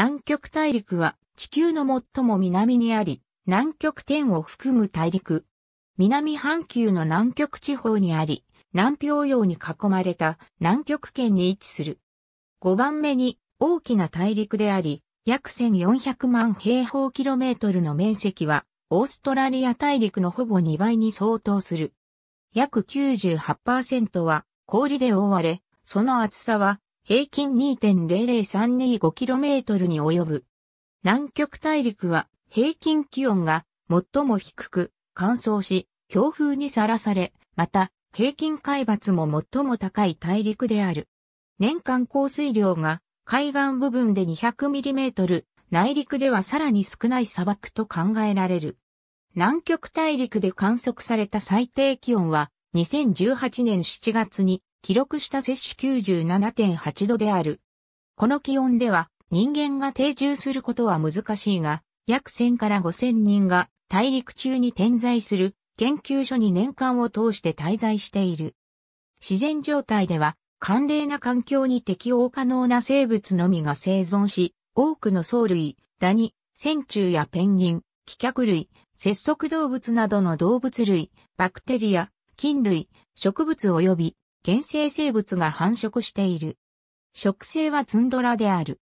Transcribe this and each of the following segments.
南極大陸は地球の最も南にあり、南極点を含む大陸。南半球の南極地方にあり、南氷洋に囲まれた南極圏に位置する。5番目に大きな大陸であり、約1400万平方キロメートルの面積は、オーストラリア大陸のほぼ2倍に相当する。約98%は氷で覆われ、その厚さは平均 2.00325km に及ぶ。南極大陸は平均気温が最も低く乾燥し、強風にさらされ、また平均海抜も最も高い大陸である。年間降水量が海岸部分で 200mm、内陸ではさらに少ない砂漠と考えられる。南極大陸で観測された最低気温は2018年7月に記録した摂氏97.8度である。この気温では人間が定住することは難しいが、約1000から5000人が大陸中に点在する研究所に年間を通して滞在している。自然状態では、寒冷な環境に適応可能な生物のみが生存し、多くの藻類、ダニ、線虫やペンギン、気脚類、節足動物などの動物類、バクテリア、菌類、植物及び原生生物が繁殖している。植生はツンドラである。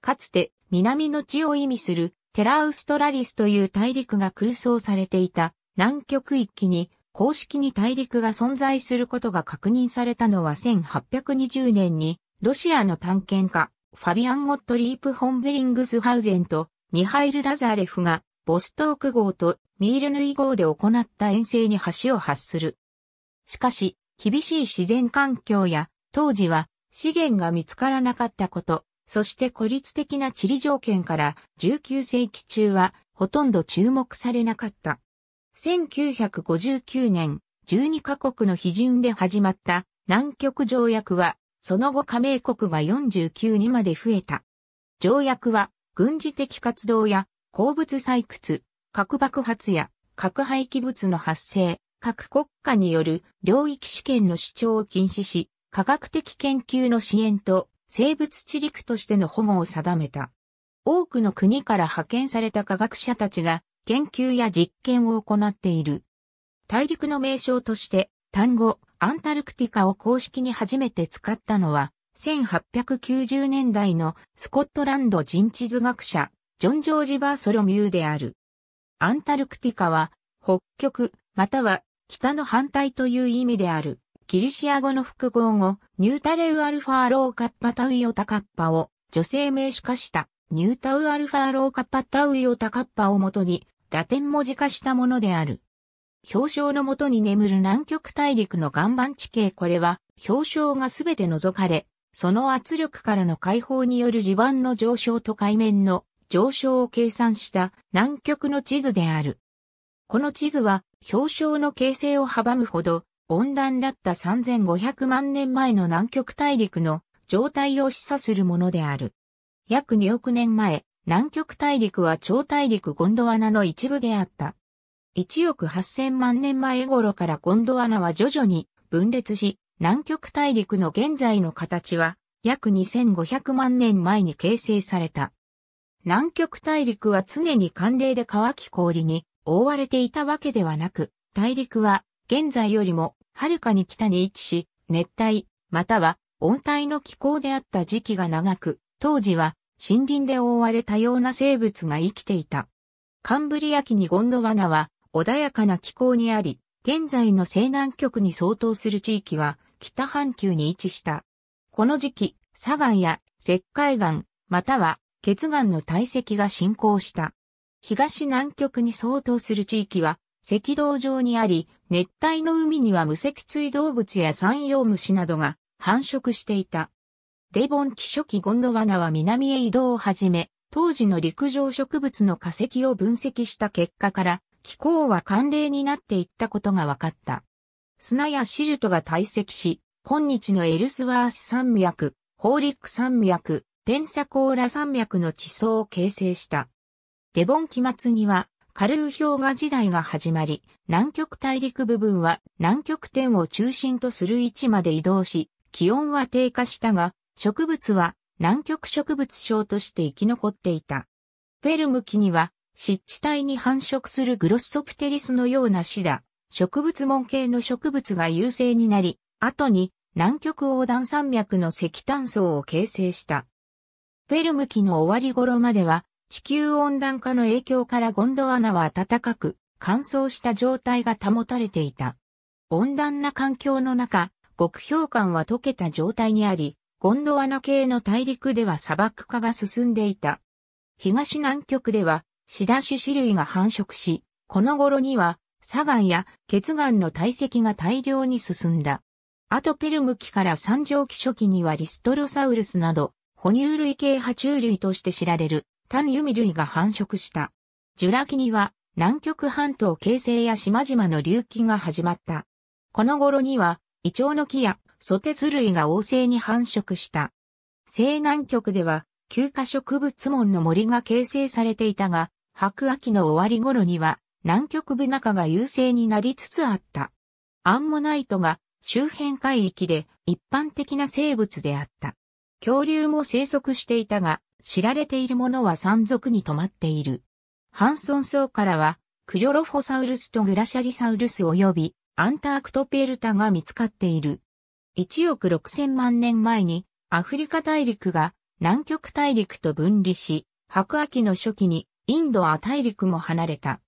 かつて南の地を意味するテラウストラリスという大陸が空想されていた南極域に公式に大陸が存在することが確認されたのは1820年にロシアの探検家ファビアン・ゴットリープ・ホンベリングスハウゼンとミハイル・ラザーレフがボストーク号とミールヌイ号で行った遠征に橋を発する。しかし、厳しい自然環境や、当時は資源が見つからなかったこと、そして孤立的な地理条件から19世紀中はほとんど注目されなかった。1959年、12カ国の批准で始まった南極条約は、その後加盟国が49にまで増えた。条約は、軍事的活動や鉱物採掘、核爆発や核廃棄物の発生、各国家による領域主権の主張を禁止し、科学的研究の支援と生物地陸としての保護を定めた。多くの国から派遣された科学者たちが研究や実験を行っている。大陸の名称として単語アンタルクティカを公式に初めて使ったのは1890年代のスコットランド人地図学者ジョン・ジョージ・バーソロミューである。アンタルクティカは北極または北の反対という意味である、ギリシア語の複合語、ニュータレウアルファローカッパタウイオタカッパを女性名詞化したニュータウアルファローカッパタウイオタカッパをもとにラテン文字化したものである。表彰のもとに眠る南極大陸の岩盤地形これは表彰がすべて除かれ、その圧力からの解放による地盤の上昇と海面の上昇を計算した南極の地図である。この地図は氷床の形成を阻むほど温暖だった3500万年前の南極大陸の状態を示唆するものである。約2億年前、南極大陸は超大陸ゴンドワナの一部であった。1億8000万年前頃からゴンドワナは徐々に分裂し、南極大陸の現在の形は約2500万年前に形成された。南極大陸は常に寒冷で乾き氷に覆われていたわけではなく、大陸は現在よりもはるかに北に位置し、熱帯、または温帯の気候であった時期が長く、当時は森林で覆われ多様な生物が生きていた。カンブリア紀にゴンドワナは穏やかな気候にあり、現在の西南極に相当する地域は北半球に位置した。この時期、砂岩や石灰岩、または血岩の堆積が進行した。東南極に相当する地域は赤道上にあり、熱帯の海には無脊椎動物や山陽虫などが繁殖していた。デボン期初期ゴンドワナは南へ移動を始め、当時の陸上植物の化石を分析した結果から、気候は寒冷になっていったことが分かった。砂やシルトが堆積し、今日のエルスワース山脈、ホーリック山脈、ペンサコーラ山脈の地層を形成した。デボン期末には、カルー氷河時代が始まり、南極大陸部分は南極点を中心とする位置まで移動し、気温は低下したが、植物は南極植物症として生き残っていた。ペルム期には、湿地帯に繁殖するグロスソプテリスのようなシダ、植物門系の植物が優勢になり、後に南極横断山脈の石炭層を形成した。ペルム期の終わり頃までは、地球温暖化の影響からゴンドワナは暖かく乾燥した状態が保たれていた。温暖な環境の中、極氷感は溶けた状態にあり、ゴンドワナ系の大陸では砂漠化が進んでいた。東南極ではシダ種子類が繁殖し、この頃には砂岩や血岩の堆積が大量に進んだ。アトペルム期から三畳期初期にはリストロサウルスなど、哺乳類系爬虫類として知られる単ユミ類が繁殖した。ジュラ紀には南極半島形成や島々の隆起が始まった。この頃には、イチョウの木やソテツ類が旺盛に繁殖した。西南極では、休暇植物門の森が形成されていたが、白亜紀の終わり頃には、南極部中が優勢になりつつあった。アンモナイトが周辺海域で一般的な生物であった。恐竜も生息していたが、知られているものは山賊に止まっている。ハンソン層からは、クヨロフォサウルスとグラシャリサウルス及びアンタークトペルタが見つかっている。1億6000万年前にアフリカ大陸が南極大陸と分離し、白亜紀の初期にインドア大陸も離れた。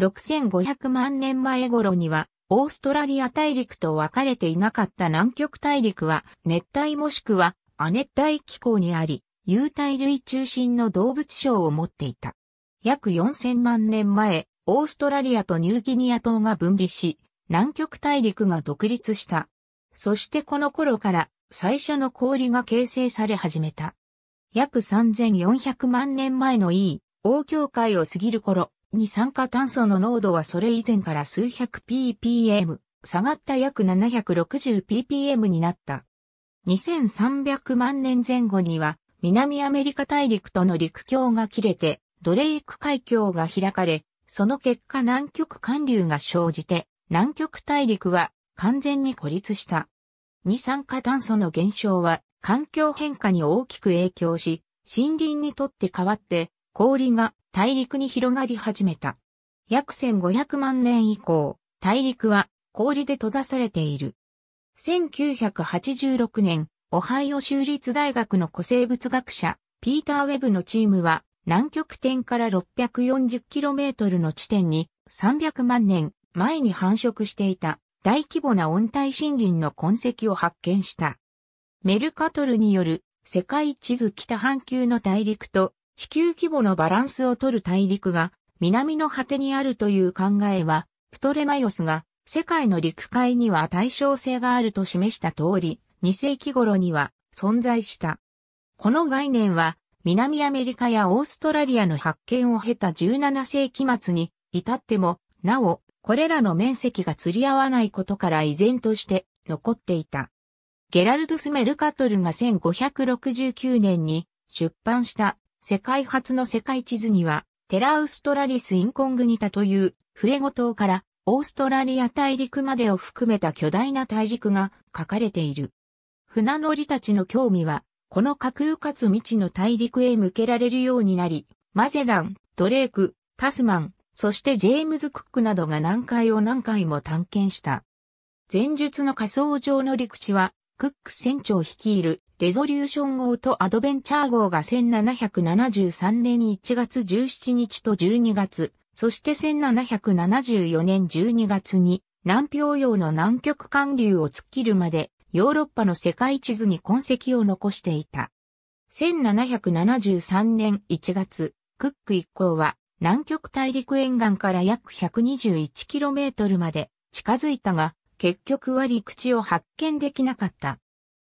6500万年前頃にはオーストラリア大陸と分かれていなかった南極大陸は熱帯もしくは亜熱帯気候にあり、有袋類中心の動物賞を持っていた。約4000万年前、オーストラリアとニューギニア島が分離し、南極大陸が独立した。そしてこの頃から最初の氷が形成され始めた。約3400万年前の E、王教会を過ぎる頃、二酸化炭素の濃度はそれ以前から数百 ppm、下がった約 760ppm になった。2300万年前後には南アメリカ大陸との陸橋が切れて、ドレイク海峡が開かれ、その結果南極寒流が生じて、南極大陸は完全に孤立した。二酸化炭素の減少は環境変化に大きく影響し、森林にとって変わって氷が大陸に広がり始めた。約1500万年以降、大陸は氷で閉ざされている。1986年、オハイオ州立大学の古生物学者、ピーター・ウェブのチームは、南極点から 640km の地点に300万年前に繁殖していた大規模な温帯森林の痕跡を発見した。メルカトルによる世界地図北半球の大陸と地球規模のバランスをとる大陸が南の果てにあるという考えは、プトレマヨスが世界の陸海には対称性があると示した通り、2世紀頃には存在した。この概念は南アメリカやオーストラリアの発見を経た17世紀末に至っても、なお、これらの面積が釣り合わないことから依然として残っていた。ゲラルドス・メルカトルが1569年に出版した世界初の世界地図には、テラウストラリス・インコングニタという笛語島からオーストラリア大陸までを含めた巨大な大陸が書かれている。船乗りたちの興味は、この架空かつ未知の大陸へ向けられるようになり、マゼラン、ドレーク、タスマン、そしてジェームズ・クックなどが南海を何回も探検した。前述の仮想上の陸地は、クック船長率いるレゾリューション号とアドベンチャー号が1773年1月17日と12月、そして1774年12月に南氷洋の南極寒流を突っ切るまでヨーロッパの世界地図に痕跡を残していた。1773年1月、クック一行は南極大陸沿岸から約 121km まで近づいたが、結局は陸地を発見できなかった。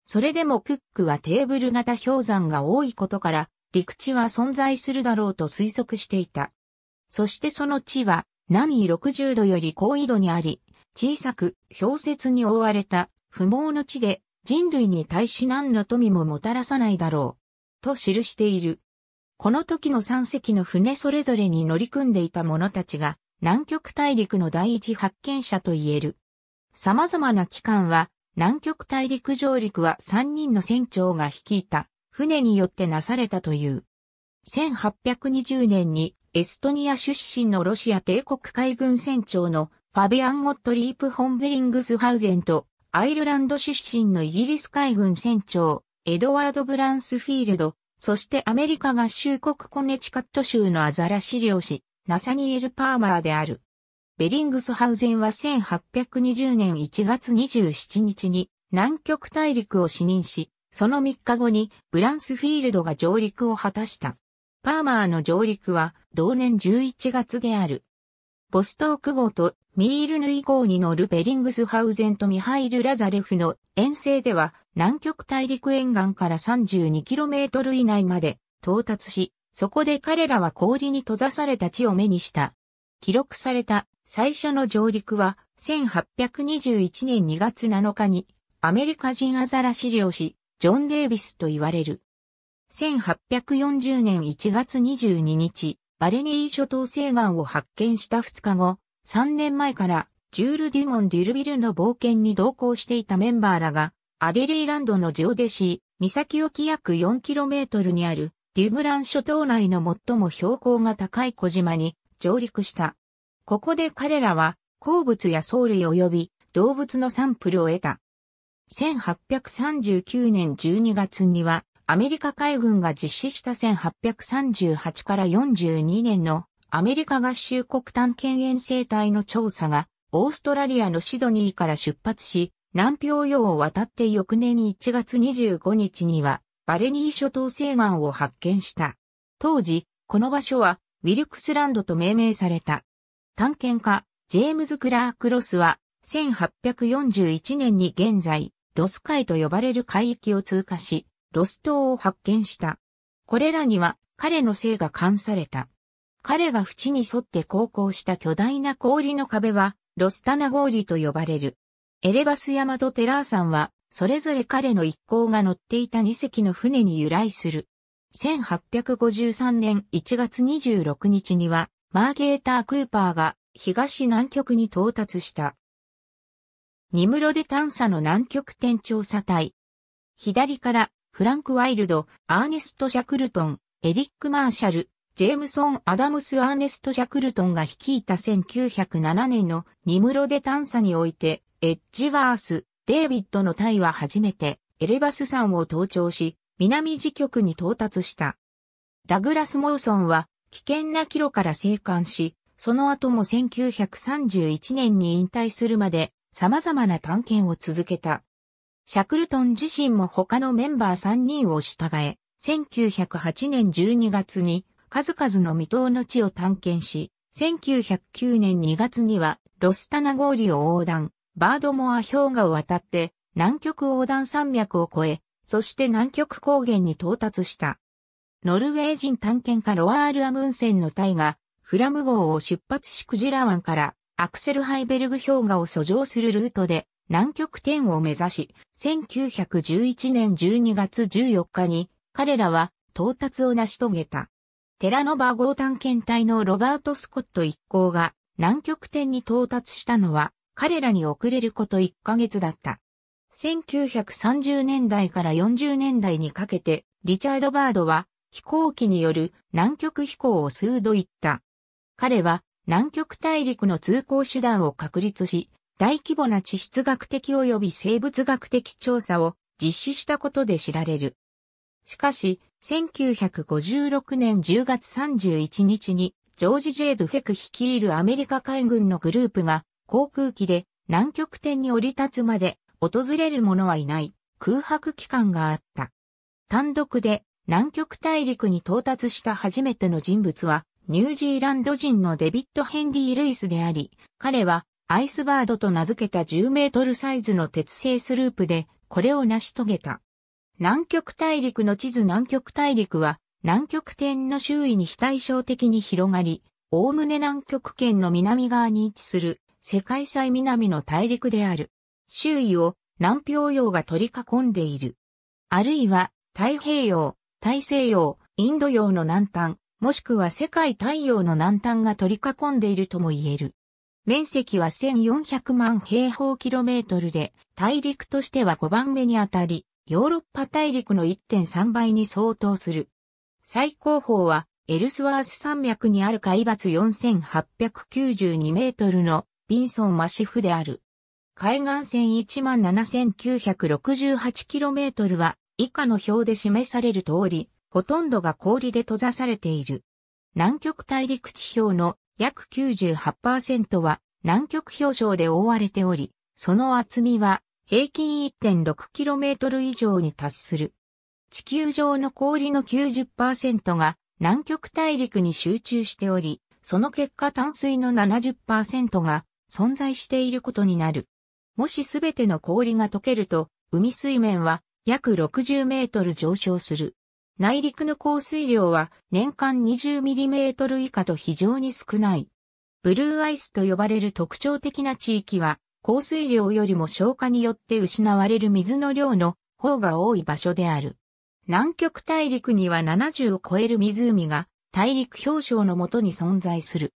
それでもクックはテーブル型氷山が多いことから、陸地は存在するだろうと推測していた。そしてその地は、南緯60度より高緯度にあり、小さく氷雪に覆われた不毛の地で人類に対し何の富ももたらさないだろう。と記している。この時の三隻の船それぞれに乗り組んでいた者たちが南極大陸の第一発見者と言える。様々な機関は南極大陸上陸は三人の船長が率いた船によってなされたという。1820年にエストニア出身のロシア帝国海軍船長のファビアン・ゴットリープ・ホンベリングスハウゼンとアイルランド出身のイギリス海軍船長、エドワード・ブランスフィールド、そしてアメリカ合衆国コネチカット州のアザラ資料師、ナサニエル・パーマーである。ベリングスハウゼンは1820年1月27日に南極大陸を視認し、その3日後にブランスフィールドが上陸を果たした。パーマーの上陸は同年11月である。ボストーク号とミールヌ以降に乗るベリングスハウゼンとミハイル・ラザレフの遠征では南極大陸沿岸から 32km 以内まで到達し、そこで彼らは氷に閉ざされた地を目にした。記録された最初の上陸は1821年2月7日にアメリカ人アザラシ漁師ジョン・デービスと言われる。1840年1月22日、バレニー諸島西岸を発見した2日後、3年前からジュール・デュモン・デュルビルの冒険に同行していたメンバーらが、アデリーランドのジオデシー、岬沖約 4km にある、デュブラン諸島内の最も標高が高い小島に上陸した。ここで彼らは、鉱物や藻類及び動物のサンプルを得た。1839年12月には、アメリカ海軍が実施した1838から42年のアメリカ合衆国探検遠征隊の調査が、オーストラリアのシドニーから出発し、南平洋を渡って翌年1月25日には、バレニー諸島西岸を発見した。当時、この場所は、ウィルクスランドと命名された。探検家、ジェームズ・クラーク・ロスは、1841年に現在、ロス海と呼ばれる海域を通過し、ロス島を発見した。これらには彼の生が冠された。彼が縁に沿って航行した巨大な氷の壁は、ロスタナ氷と呼ばれる。エレバス山とテラー山は、それぞれ彼の一行が乗っていた2隻の船に由来する。1853年1月26日には、マーゲーター・クーパーが東南極に到達した。ニムロデ探査の南極点調査隊。左から、フランク・ワイルド、アーネスト・シャクルトン、エリック・マーシャル、ジェームソン・アダムス・アーネスト・ジャクルトンが率いた1907年のニムロデ探査において、エッジワース、デイビッドの隊は初めてエレバス山を登頂し、南自局に到達した。ダグラス・モーソンは危険なキロから生還し、その後も1931年に引退するまで様々な探検を続けた。シャクルトン自身も他のメンバー3人を従え、1908年12月に数々の未踏の地を探検し、1909年2月にはロスタナゴーリを横断、バードモア氷河を渡って、南極横断山脈を越え、そして南極高原に到達した。ノルウェー人探検家ロアール・アムンセンの隊が、フラム号を出発しクジラ湾からアクセルハイベルグ氷河を遡上するルートで南極点を目指し、1911年12月14日に彼らは到達を成し遂げた。テラノバ号探検隊のロバート・スコット一行が南極点に到達したのは彼らに遅れること1ヶ月だった。1930年代から40年代にかけてリチャード・バードは飛行機による南極飛行を数度行った。彼は南極大陸の通行手段を確立し、大規模な地質学的及び生物学的調査を実施したことで知られる。しかし、1956年10月31日に、ジョージ・ジェード・フェク率いるアメリカ海軍のグループが、航空機で南極点に降り立つまで、訪れる者はいない空白期間があった。単独で南極大陸に到達した初めての人物は、ニュージーランド人のデビッド・ヘンリー・ルイスであり、彼はアイスバードと名付けた10メートルサイズの鉄製スループでこれを成し遂げた。南極大陸の地図南極大陸は南極点の周囲に非対称的に広がり、おおむね南極圏の南側に位置する世界最南の大陸である。周囲を南氷洋が取り囲んでいる。あるいは太平洋、大西洋、インド洋の南端、もしくは世界太陽の南端が取り囲んでいるとも言える。面積は1400万平方キロメートルで、大陸としては5番目にあたり、ヨーロッパ大陸の1.3倍に相当する。最高峰はエルスワース山脈にある海抜4892メートルのビンソンマシフである。海岸線1 7 9 6 8トルは以下の表で示される通り、ほとんどが氷で閉ざされている。南極大陸地表の約98%は南極氷床で覆われており、その厚みは平均 1.6km 以上に達する。地球上の氷の90%が南極大陸に集中しており、その結果淡水の70%が存在していることになる。もしすべての氷が溶けると、海水面は約60メートル上昇する。内陸の降水量は年間20ミリメートル以下と非常に少ない。ブルーアイスと呼ばれる特徴的な地域は降水量よりも消化によって失われる水の量の方が多い場所である。南極大陸には70を超える湖が大陸氷床のもとに存在する。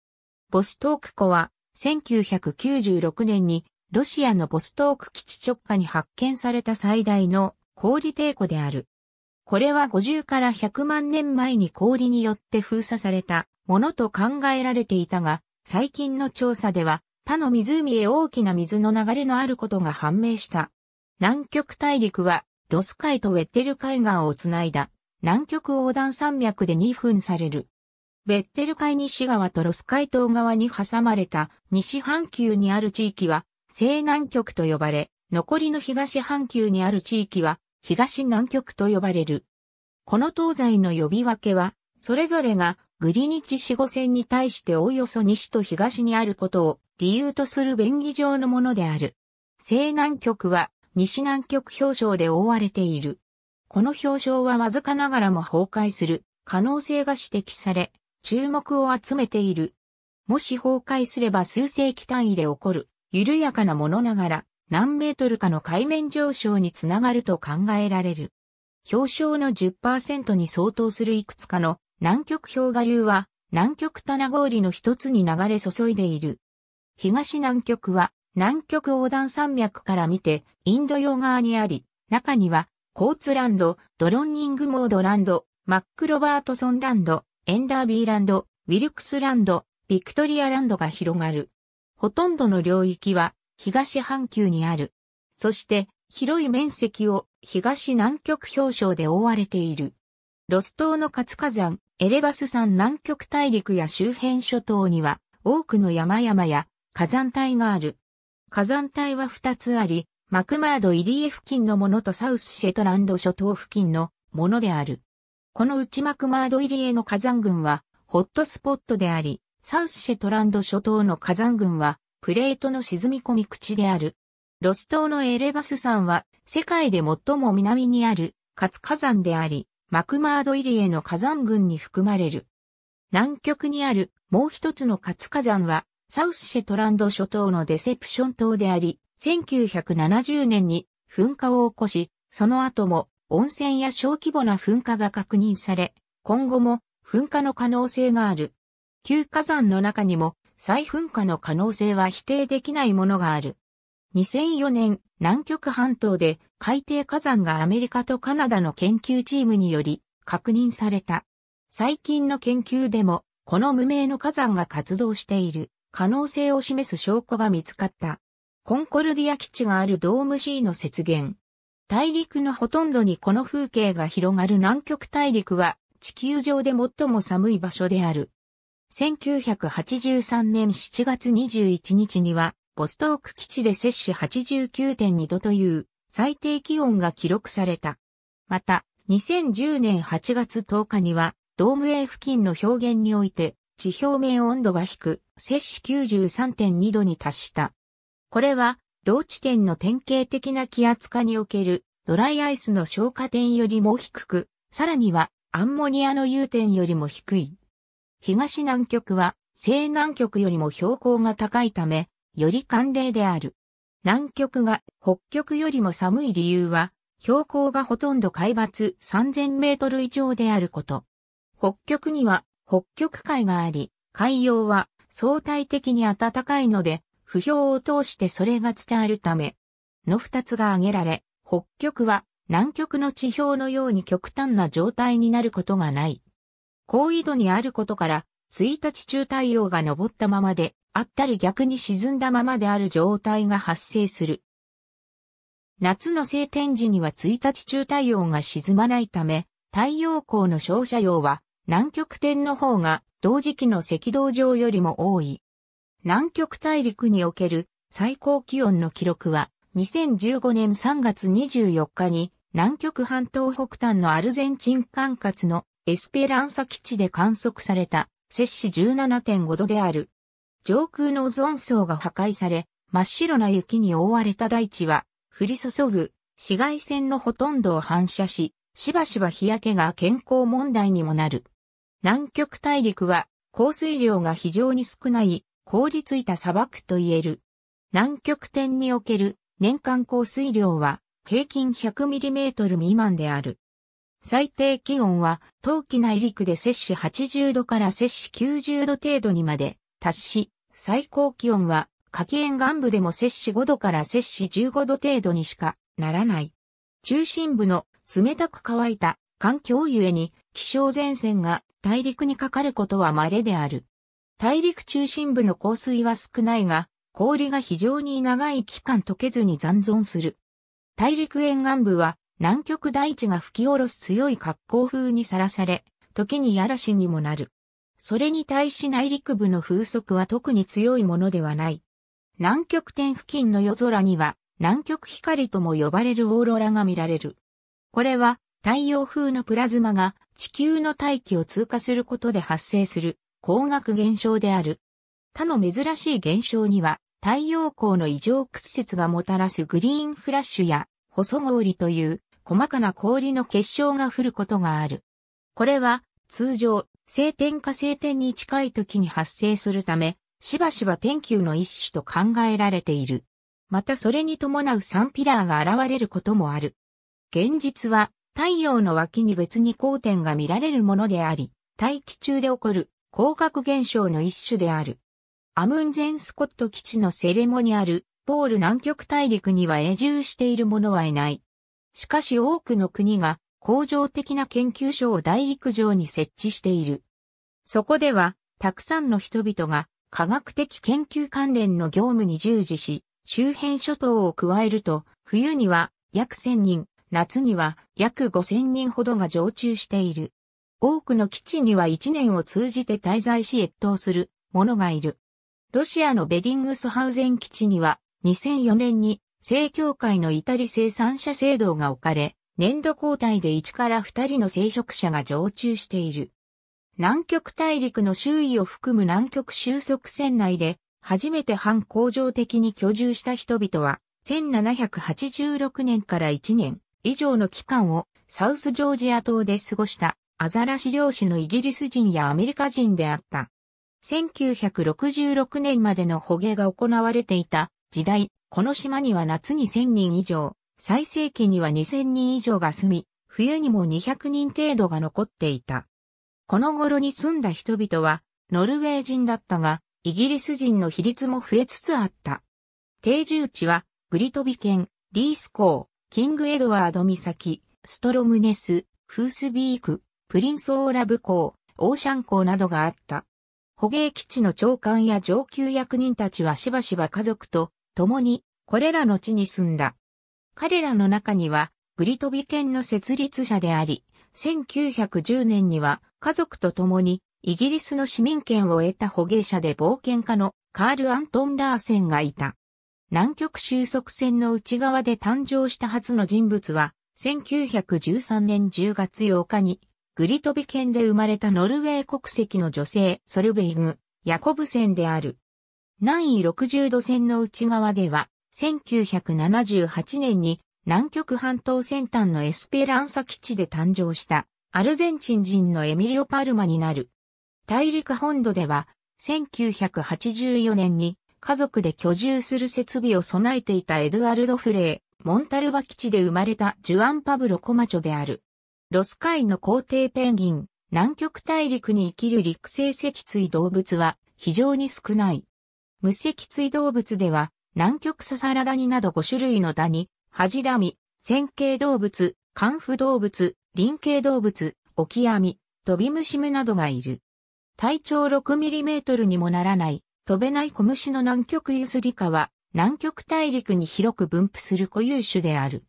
ボストーク湖は1996年にロシアのボストーク基地直下に発見された最大の氷底湖である。これは50から100万年前に氷によって封鎖されたものと考えられていたが、最近の調査では他の湖へ大きな水の流れのあることが判明した。南極大陸は、ロス海とウェッテル海岸をつないだ、南極横断山脈で2分される。ベッテル海西側とロス海東側に挟まれた西半球にある地域は西南極と呼ばれ、残りの東半球にある地域は東南極と呼ばれる。この東西の呼び分けは、それぞれがグリニッチ四五線に対しておおよそ西と東にあることを理由とする便宜上のものである。西南極は西南極氷床で覆われている。この氷床はわずかながらも崩壊する可能性が指摘され、注目を集めている。もし崩壊すれば数世紀単位で起こる、緩やかなものながら、何メートルかの海面上昇につながると考えられる。氷床の10%に相当するいくつかの南極氷河流は南極棚氷の一つに流れ注いでいる。東南極は南極横断山脈から見てインド洋側にあり、中にはコーツランド、ドロンニングモードランド、マックロバートソンランド、エンダービーランド、ウィルクスランド、ビクトリアランドが広がる。ほとんどの領域は東半球にある。そして広い面積を東南極氷床で覆われている。ロス島の活火山、エレバス山南極大陸や周辺諸島には多くの山々や火山帯がある。火山帯は2つあり、マクマード入江付近のものとサウスシェトランド諸島付近のものである。この内マクマード入江の火山群はホットスポットであり、サウスシェトランド諸島の火山群はプレートの沈み込み口である。ロス島のエレバス山は世界で最も南にある活火山であり、マクマード入江の火山群に含まれる。南極にあるもう一つの活火山はサウスシェトランド諸島のデセプション島であり、1970年に噴火を起こし、その後も温泉や小規模な噴火が確認され、今後も噴火の可能性がある。旧火山の中にも再噴火の可能性は否定できないものがある。2004年、南極半島で海底火山がアメリカとカナダの研究チームにより確認された。最近の研究でも、この無名の火山が活動している。可能性を示す証拠が見つかった。コンコルディア基地があるドーム C の雪原。大陸のほとんどにこの風景が広がる南極大陸は地球上で最も寒い場所である。1983年7月21日にはボストーク基地で摂取89.2度という最低気温が記録された。また、2010年8月10日にはドーム A 付近の表現において地表面温度が低く、摂氏93.2度に達した。これは、同地点の典型的な気圧化におけるドライアイスの消化点よりも低く、さらにはアンモニアの融点よりも低い。東南極は西南極よりも標高が高いため、より寒冷である。南極が北極よりも寒い理由は、標高がほとんど海抜3000メートル以上であること。北極には北極海があり、海洋は相対的に暖かいので、不評を通してそれが伝わるため、の二つが挙げられ、北極は南極の地表のように極端な状態になることがない。高緯度にあることから、1日中太陽が昇ったままで、あったり逆に沈んだままである状態が発生する。夏の晴天時には1日中太陽が沈まないため、太陽光の照射量は南極点の方が同時期の赤道上よりも多い。南極大陸における最高気温の記録は2015年3月24日に南極半島北端のアルゼンチン管轄のエスペランサ基地で観測された摂氏17.5度である。上空のゾゾン層が破壊され、真っ白な雪に覆われた大地は降り注ぐ紫外線のほとんどを反射し、しばしば日焼けが健康問題にもなる。南極大陸は降水量が非常に少ない凍りついた砂漠と言える。南極点における年間降水量は平均 100mm 未満である。最低気温は冬季内陸で摂氏80度から摂氏90度程度にまで達し、最高気温は下気沿岸部でも摂氏5度から摂氏15度程度にしかならない。中心部の冷たく乾いた環境ゆえに気象前線が大陸にかかることは稀である。大陸中心部の降水は少ないが、氷が非常に長い期間溶けずに残存する。大陸沿岸部は南極大地が吹き下ろす強い格好風にさらされ、時に嵐にもなる。それに対し内陸部の風速は特に強いものではない。南極点付近の夜空には南極光とも呼ばれるオーロラが見られる。これは太陽風のプラズマが地球の大気を通過することで発生する光学現象である。他の珍しい現象には、太陽光の異常屈折がもたらすグリーンフラッシュや、細氷という細かな氷の結晶が降ることがある。これは、通常、晴天か晴天に近い時に発生するため、しばしば天球の一種と考えられている。またそれに伴うサンピラーが現れることもある。現実は太陽の脇に別に光点が見られるものであり、大気中で起こる光学現象の一種である。アムンゼンスコット基地のセレモニアル、ポール南極大陸には永住している者はいない。しかし多くの国が工場的な研究所を大陸上に設置している。そこでは、たくさんの人々が科学的研究関連の業務に従事し、周辺諸島を加えると、冬には約1000人、夏には約5000人ほどが常駐している。多くの基地には1年を通じて滞在し越冬する者がいる。ロシアのベディングスハウゼン基地には2004年に正教会のイタリ生産者制度が置かれ、年度交代で1から2人の聖職者が常駐している。南極大陸の周囲を含む南極収束船内で、初めて反工場的に居住した人々は、1786年から1年、以上の期間をサウスジョージア島で過ごしたアザラシ漁師のイギリス人やアメリカ人であった。1966年までの捕鯨が行われていた時代、この島には夏に1000人以上、最盛期には2000人以上が住み、冬にも200人程度が残っていた。この頃に住んだ人々は、ノルウェー人だったが、イギリス人の比率も増えつつあった。定住地は、グリトビ県、リース港、キングエドワード岬、ストロムネス、フースビーク、プリンスオーラブ港、オーシャン港などがあった。捕鯨基地の長官や上級役人たちはしばしば家族と共にこれらの地に住んだ。彼らの中にはグリトビ県の設立者であり、1910年には家族と共にイギリスの市民権を得た捕鯨者で冒険家のカール・アントン・ラーセンがいた。南極収束線の内側で誕生した初の人物は、1913年10月8日に、グリトビ県で生まれたノルウェー国籍の女性、ソルベイグ、ヤコブセンである。南緯60度線の内側では、1978年に南極半島先端のエスペランサ基地で誕生したアルゼンチン人のエミリオ・パルマになる。大陸本土では1984年に家族で居住する設備を備えていたエドワルド・フレー、モンタルバ基地で生まれたジュアン・パブロ・コマチョである。ロス海の皇帝ペンギン、南極大陸に生きる陸生脊椎動物は非常に少ない。無脊椎動物では、南極ササラダニなど5種類のダニ、ハジラミ、線形動物、カンフ動物、輪形動物、オキアミ、トビムシムなどがいる。体長6トルにもならない飛べない小虫の南極ユスリカは、南極大陸に広く分布する固有種である。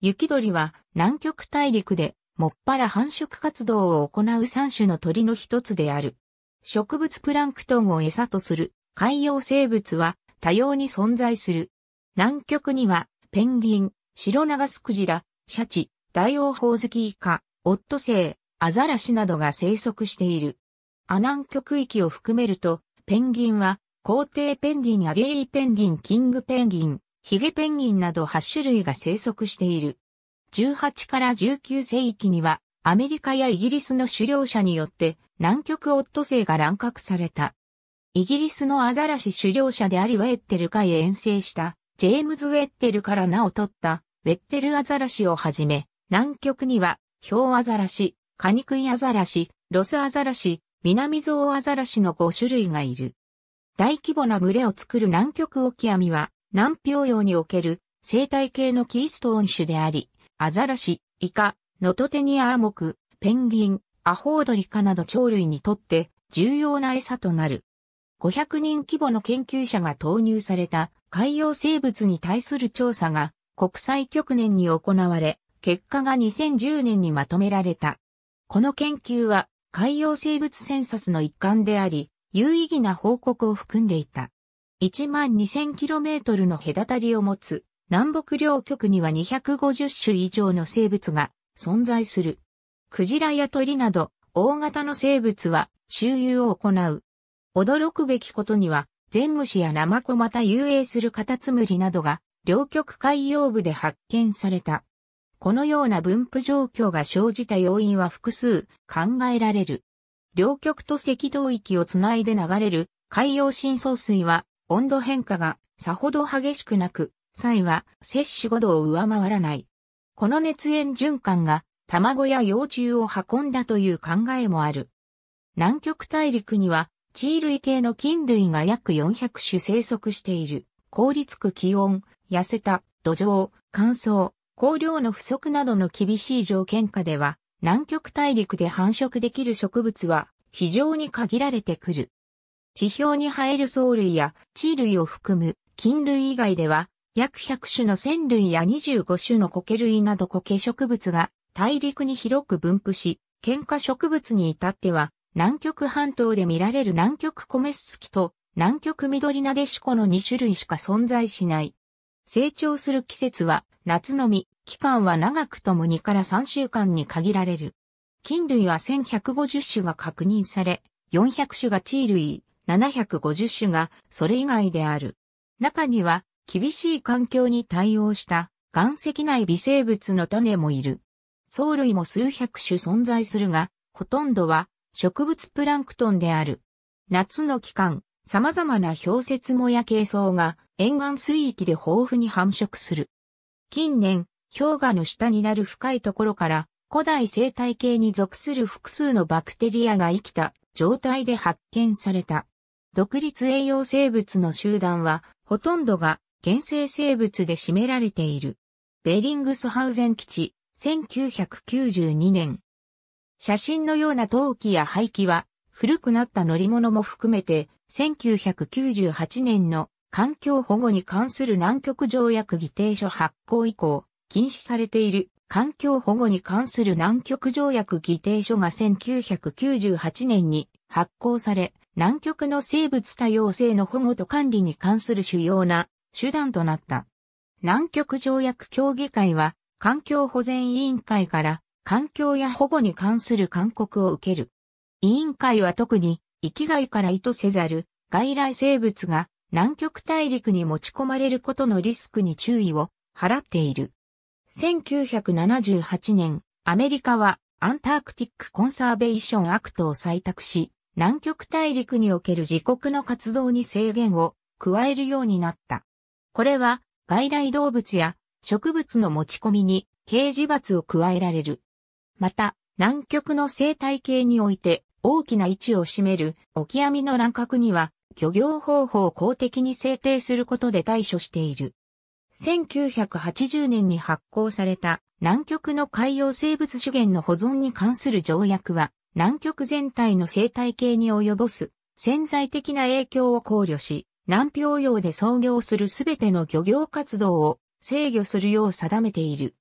雪鳥は、南極大陸で、もっぱら繁殖活動を行う3種の鳥の一つである。植物プランクトンを餌とする海洋生物は多様に存在する。南極には、ペンギン、シロナガスクジラ、シャチ、ダイオウホウズキイカ、オットセイ、アザラシなどが生息している。ア南極域を含めると、ペンギンは、皇帝ペンギンやゲイペンギン、キングペンギン、ヒゲペンギンなど8種類が生息している。18から19世紀には、アメリカやイギリスの狩猟者によって、南極オットセイが乱獲された。イギリスのアザラシ狩猟者でありウェッテル海へ遠征したジェームズ・ウェッテルから名を取ったウェッテルアザラシをはじめ、南極にはヒョウアザラシ、カニクイアザラシ、ロスアザラシ、南ゾウアザラシの5種類がいる。大規模な群れを作る南極オキアミは、南氷洋における生態系のキーストーン種であり、アザラシ、イカ、ノトテニアアモク、ペンギン、アホウドリカなど鳥類にとって重要な餌となる。500人規模の研究者が投入された海洋生物に対する調査が国際局年に行われ、結果が2010年にまとめられた。この研究は海洋生物センサスの一環であり、有意義な報告を含んでいた。12,000km の隔たりを持つ南北両極には250種以上の生物が存在する。クジラや鳥など大型の生物は周遊を行う。驚くべきことには、全虫やナマコまた遊泳するカタツムリなどが両極海洋部で発見された。このような分布状況が生じた要因は複数考えられる。両極と赤道域をつないで流れる海洋深層水は温度変化がさほど激しくなく、際は摂取5度を上回らない。この熱塩循環が卵や幼虫を運んだという考えもある。南極大陸には地衣類系の菌類が約400種生息している。凍りつく気温、痩せた、土壌、乾燥、光量の不足などの厳しい条件下では、南極大陸で繁殖できる植物は非常に限られてくる。地表に生える藻類や地類を含む菌類以外では、約100種の線類や25種の苔類など苔植物が大陸に広く分布し、喧嘩植物に至っては、南極半島で見られる南極コメススキと南極緑なでしこの2種類しか存在しない。成長する季節は夏のみ、期間は長くとも2から3週間に限られる。菌類は1150種が確認され、400種が地類、750種がそれ以外である。中には厳しい環境に対応した岩石内微生物の種もいる。藻類も数百種存在するが、ほとんどは植物プランクトンである。夏の期間、様々な氷雪もや形層が沿岸水域で豊富に繁殖する。近年、氷河の下になる深いところから古代生態系に属する複数のバクテリアが生きた状態で発見された。独立栄養生物の集団はほとんどが原生生物で占められている。ベリングスハウゼン基地、1992年。写真のような陶器や廃棄は古くなった乗り物も含めて1998年の環境保護に関する南極条約議定書発行以降、禁止されている環境保護に関する南極条約議定書が1998年に発行され、南極の生物多様性の保護と管理に関する主要な手段となった。南極条約協議会は環境保全委員会から環境や保護に関する勧告を受ける。委員会は特に域外から意図せざる外来生物が南極大陸に持ち込まれることのリスクに注意を払っている。1978年、アメリカはアンタークティック・コンサーベーション・アクトを採択し、南極大陸における自国の活動に制限を加えるようになった。これは外来動物や植物の持ち込みに刑事罰を加えられる。また、南極の生態系において大きな位置を占めるオキアミの乱獲には漁業方法を公的に制定することで対処している。1980年に発行された南極の海洋生物資源の保存に関する条約は南極全体の生態系に及ぼす潜在的な影響を考慮し南漂洋で操業するすべての漁業活動を制御するよう定めている。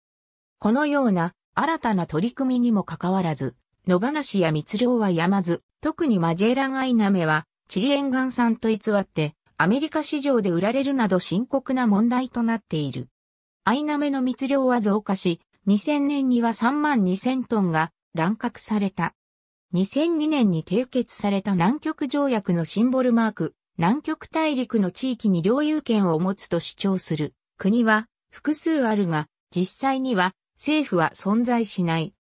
このような新たな取り組みにもかかわらず、野放しや密漁はやまず、特にマジェランアイナメはチリエンガン産と偽って、アメリカ市場で売られるなど深刻な問題となっている。アイナメの密量は増加し、2000年には3万2000トンが乱獲された。2002年に締結された南極条約のシンボルマーク、南極大陸の地域に領有権を持つと主張する国は複数あるが、実際には政府は存在しない。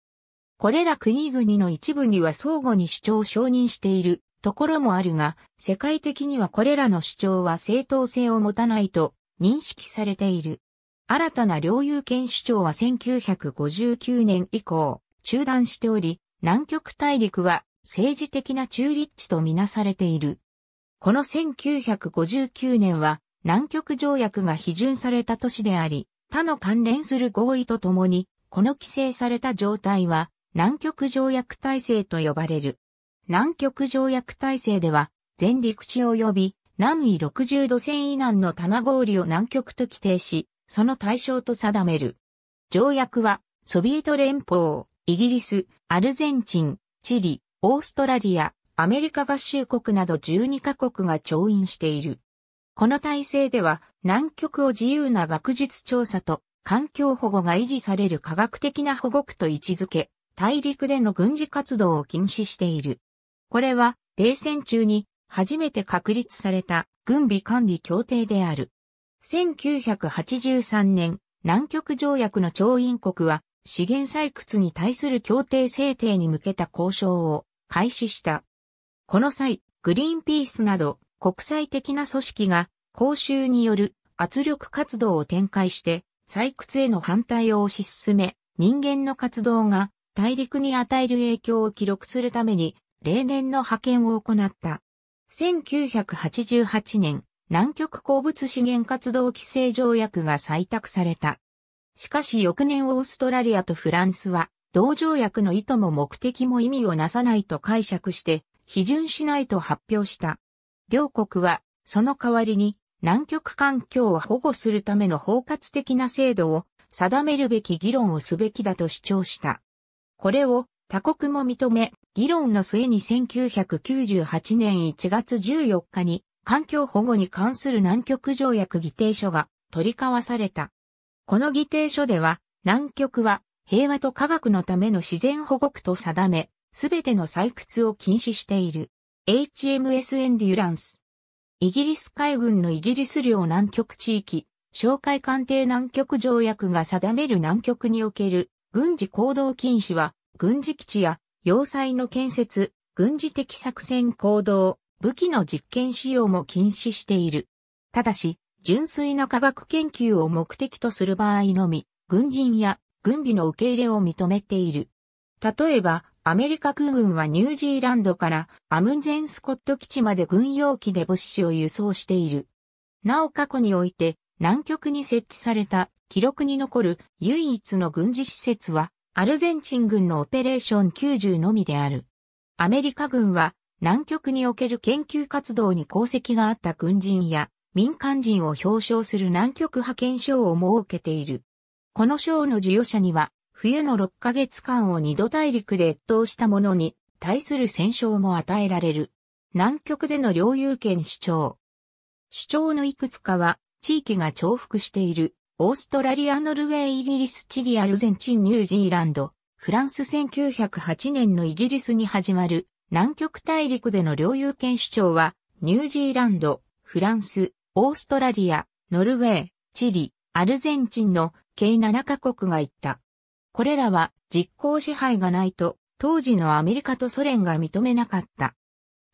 これら国々の一部には相互に主張承認しているところもあるが、世界的にはこれらの主張は正当性を持たないと認識されている。新たな領有権主張は1959年以降、中断しており、南極大陸は政治的な中立地とみなされている。この1959年は南極条約が批准された年であり、他の関連する合意とともに、この規制された状態は南極条約体制と呼ばれる。南極条約体制では、全陸地及び南緯60度線以南の棚氷を南極と規定し、その対象と定める。条約は、ソビエト連邦、イギリス、アルゼンチン、チリ、オーストラリア、アメリカ合衆国など12カ国が調印している。この体制では、南極を自由な学術調査と環境保護が維持される科学的な保護区と位置づけ、大陸での軍事活動を禁止している。これは冷戦中に初めて確立された軍備管理協定である。1983年、南極条約の調印国は資源採掘に対する協定制定に向けた交渉を開始した。この際、グリーンピースなど国際的な組織が公衆による圧力活動を展開して採掘への反対を推し進め、人間の活動が大陸に与える影響を記録するために例年の派遣を行った。1988年、南極鉱物資源活動規制条約が採択された。しかし翌年オーストラリアとフランスは、同条約の意図も目的も意味をなさないと解釈して、批准しないと発表した。両国は、その代わりに、南極環境を保護するための包括的な制度を定めるべき議論をすべきだと主張した。これを他国も認め、議論の末に1998年1月14日に環境保護に関する南極条約議定書が取り交わされた。この議定書では、南極は平和と科学のための自然保護区と定め、すべての採掘を禁止している。HMS エンデュランス。イギリス海軍のイギリス領南極地域、哨戒艦艇南極条約が定める南極における軍事行動禁止は軍事基地や要塞の建設、軍事的作戦行動、武器の実験使用も禁止している。ただし、純粋な科学研究を目的とする場合のみ、軍人や軍備の受け入れを認めている。例えば、アメリカ空軍はニュージーランドからアムゼンスコット基地まで軍用機で物資を輸送している。なお過去において、南極に設置された記録に残る唯一の軍事施設はアルゼンチン軍のオペレーション90のみである。アメリカ軍は南極における研究活動に功績があった軍人や民間人を表彰する南極派遣賞を設けている。この賞の授与者には冬の6ヶ月間を二度大陸で越冬した者に対する戦勝も与えられる。南極での領有権主張。主張のいくつかは地域が重複している。オーストラリア、ノルウェー、イギリス、チリ、アルゼンチン、ニュージーランド、フランス1908年のイギリスに始まる南極大陸での領有権主張は、ニュージーランド、フランス、オーストラリア、ノルウェー、チリ、アルゼンチンの計7カ国が言った。これらは実効支配がないと、当時のアメリカとソ連が認めなかった。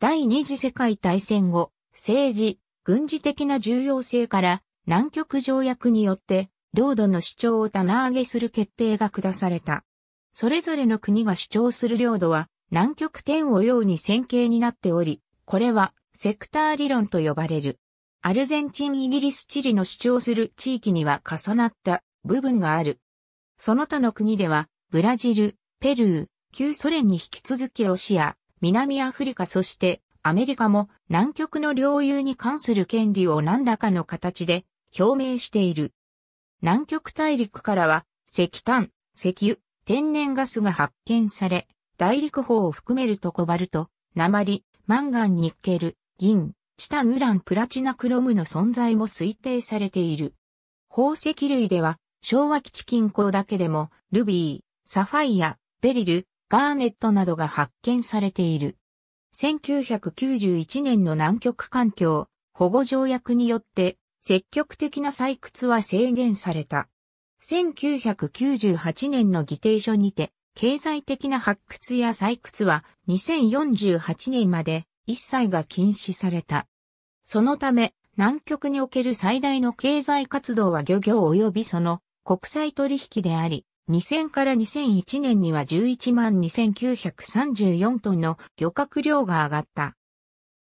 第二次世界大戦後、政治、軍事的な重要性から南極条約によって、領土の主張を棚上げする決定が下された。それぞれの国が主張する領土は、南極点をように線形になっており、これは、セクター理論と呼ばれる。アルゼンチン、イギリス、チリの主張する地域には重なった部分がある。その他の国では、ブラジル、ペルー、旧ソ連に引き続きロシア、南アフリカそしてアメリカも南極の領有に関する権利を何らかの形で表明している。南極大陸からは石炭、石油、天然ガスが発見され、大陸法を含めるとコバルト、鉛、マンガン、ニッケル、銀、チタン、ウラン、プラチナ、クロムの存在も推定されている。宝石類では、昭和基地近郊だけでも、ルビー、サファイア、ベリル、ガーネットなどが発見されている。1991年の南極環境保護条約によって積極的な採掘は制限された。1998年の議定書にて、経済的な発掘や採掘は2048年まで一切が禁止された。そのため、南極における最大の経済活動は漁業及びその国際取引であり、2000から2001年には11万2934トンの漁獲量が上がった。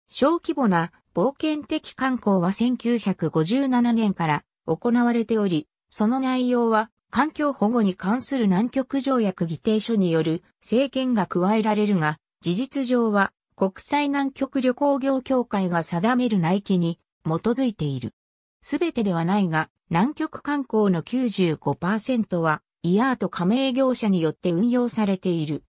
小規模な冒険的観光は1957年から行われており、その内容は環境保護に関する南極条約議定書による政権が加えられるが、事実上は国際南極旅行業協会が定める内規に基づいている。すべてではないが、南極観光の95%は、イヤーと加盟業者によって運用されている。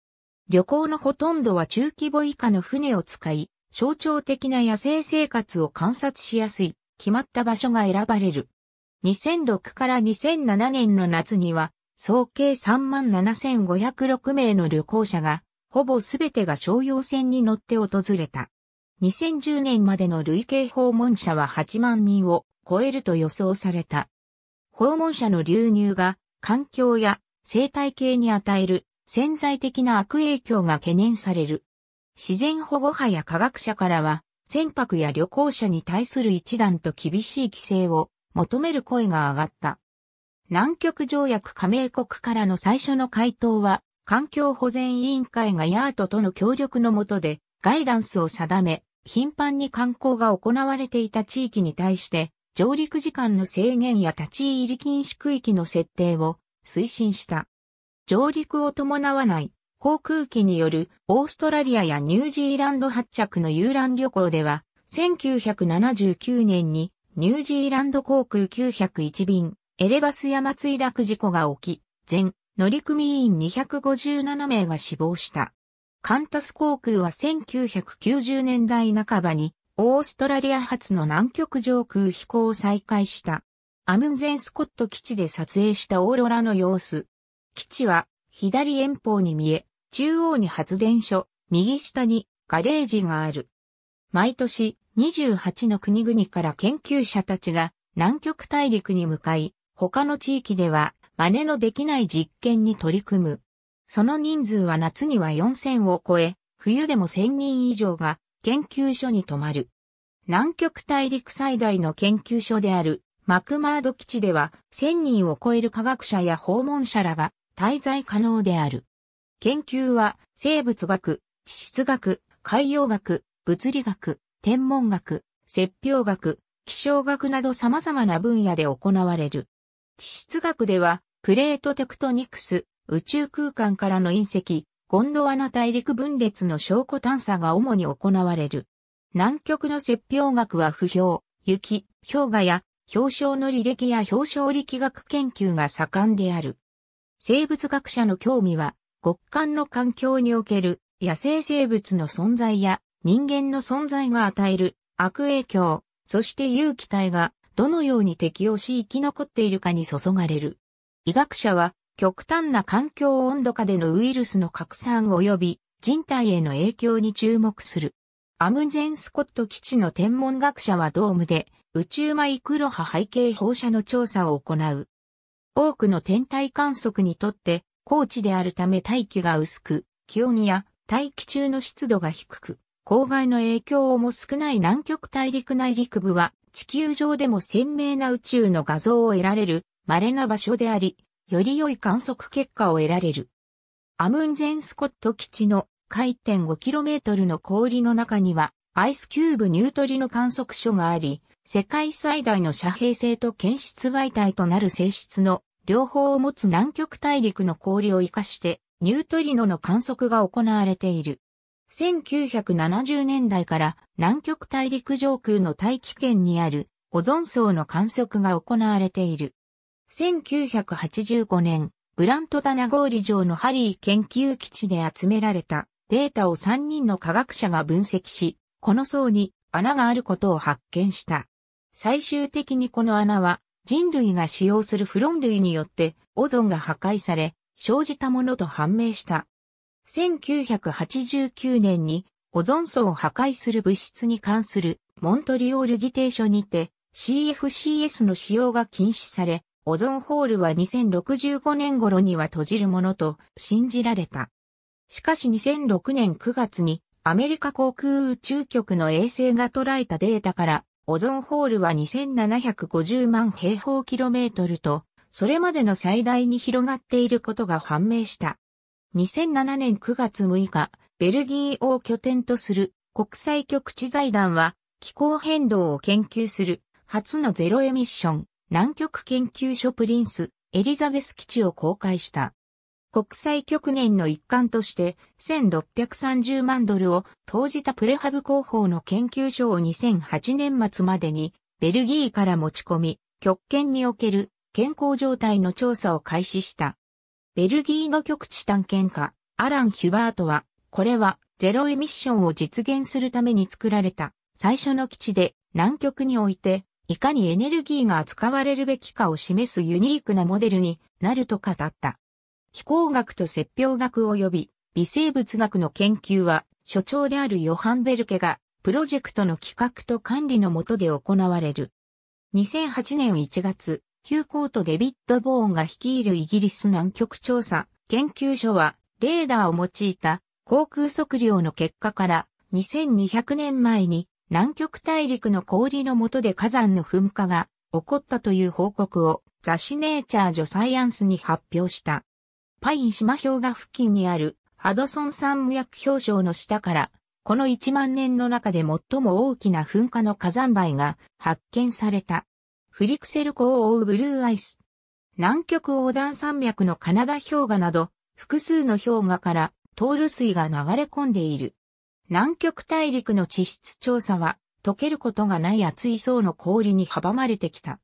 旅行のほとんどは中規模以下の船を使い、象徴的な野生生活を観察しやすい、決まった場所が選ばれる。2006から2007年の夏には、総計37,506名の旅行者が、ほぼすべてが商用船に乗って訪れた。2010年までの累計訪問者は8万人を超えると予想された。訪問者の流入が環境や生態系に与える潜在的な悪影響が懸念される。自然保護派や科学者からは、船舶や旅行者に対する一段と厳しい規制を求める声が上がった。南極条約加盟国からの最初の回答は、環境保全委員会がヤートとの協力のもとでガイダンスを定め、頻繁に観光が行われていた地域に対して、上陸時間の制限や立ち入り禁止区域の設定を推進した。上陸を伴わない航空機によるオーストラリアやニュージーランド発着の遊覧旅行では、1979年にニュージーランド航空901便、エレバスや松井落事故が起き、全乗組員257名が死亡した。カンタス航空は1990年代半ばにオーストラリア発の南極上空飛行を再開した。アムンゼンスコット基地で撮影したオーロラの様子。基地は左遠方に見え、中央に発電所、右下にガレージがある。毎年28の国々から研究者たちが南極大陸に向かい、他の地域では真似のできない実験に取り組む。その人数は夏には4000を超え、冬でも1000人以上が研究所に泊まる。南極大陸最大の研究所であるマクマード基地では1000人を超える科学者や訪問者らが滞在可能である。研究は生物学、地質学、海洋学、物理学、天文学、説氷学、気象学など様々な分野で行われる。地質学では、プレートテクトニクス、宇宙空間からの隕石、ゴンドワナ大陸分裂の証拠探査が主に行われる。南極の説氷学は不評、雪、氷河や氷床の履歴や氷床力学研究が盛んである。生物学者の興味は、極寒の環境における野生生物の存在や人間の存在が与える悪影響、そして有機体がどのように適応し生き残っているかに注がれる。医学者は極端な環境温度下でのウイルスの拡散及び人体への影響に注目する。アムゼン・スコット基地の天文学者はドームで宇宙マイクロ波背景放射の調査を行う。多くの天体観測にとって高地であるため大気が薄く、気温や大気中の湿度が低く、公害の影響をも少ない南極大陸内陸部は、地球上でも鮮明な宇宙の画像を得られる稀な場所であり、より良い観測結果を得られる。アムンゼンスコット基地の海転5 k m の氷の中には、アイスキューブニュートリの観測所があり、世界最大の遮蔽性と検出媒体となる性質の両方を持つ南極大陸の氷を活かしてニュートリノの観測が行われている。1970年代から南極大陸上空の大気圏にあるオゾン層の観測が行われている。1985年、ブラント棚氷上のハリー研究基地で集められたデータを3人の科学者が分析し、この層に穴があることを発見した。最終的にこの穴は人類が使用するフロン類によってオゾンが破壊され、生じたものと判明した。1989年にオゾン層を破壊する物質に関するモントリオール議定書にて CFCS の使用が禁止され、オゾンホールは2065年頃には閉じるものと信じられた。しかし2006年9月にアメリカ航空宇宙局の衛星が捉えたデータからオゾンホールは2750万平方キロメートルと、それまでの最大に広がっていることが判明した。2007年9月6日、ベルギーを拠点とする国際局地財団は気候変動を研究する初のゼロエミッション南極研究所プリンスエリザベス基地を公開した。国際局年の一環として1630万ドルを投じたプレハブ広報の研究所を2008年末までにベルギーから持ち込み、極権における健康状態の調査を開始した。ベルギーの極地探検家、アラン・ヒュバートは、これはゼロエミッションを実現するために作られた最初の基地で南極においていかにエネルギーが扱われるべきかを示すユニークなモデルになると語った。気候学と説表学及び微生物学の研究は、所長であるヨハンベルケが、プロジェクトの企画と管理のもとで行われる。2008年1月、ヒューコート・デビッド・ボーンが率いるイギリス南極調査研究所は、レーダーを用いた航空測量の結果から、2200年前に南極大陸の氷の下で火山の噴火が起こったという報告を雑誌ネイチャー・ジョ・サイアンスに発表した。パイン島氷河付近にあるハドソン山脈氷床の下から、この1万年の中で最も大きな噴火の火山灰が発見された。フリクセル湖を覆うブルーアイス。南極横断山脈のカナダ氷河など、複数の氷河から通る水が流れ込んでいる。南極大陸の地質調査は、溶けることがない厚い層の氷に阻まれてきた。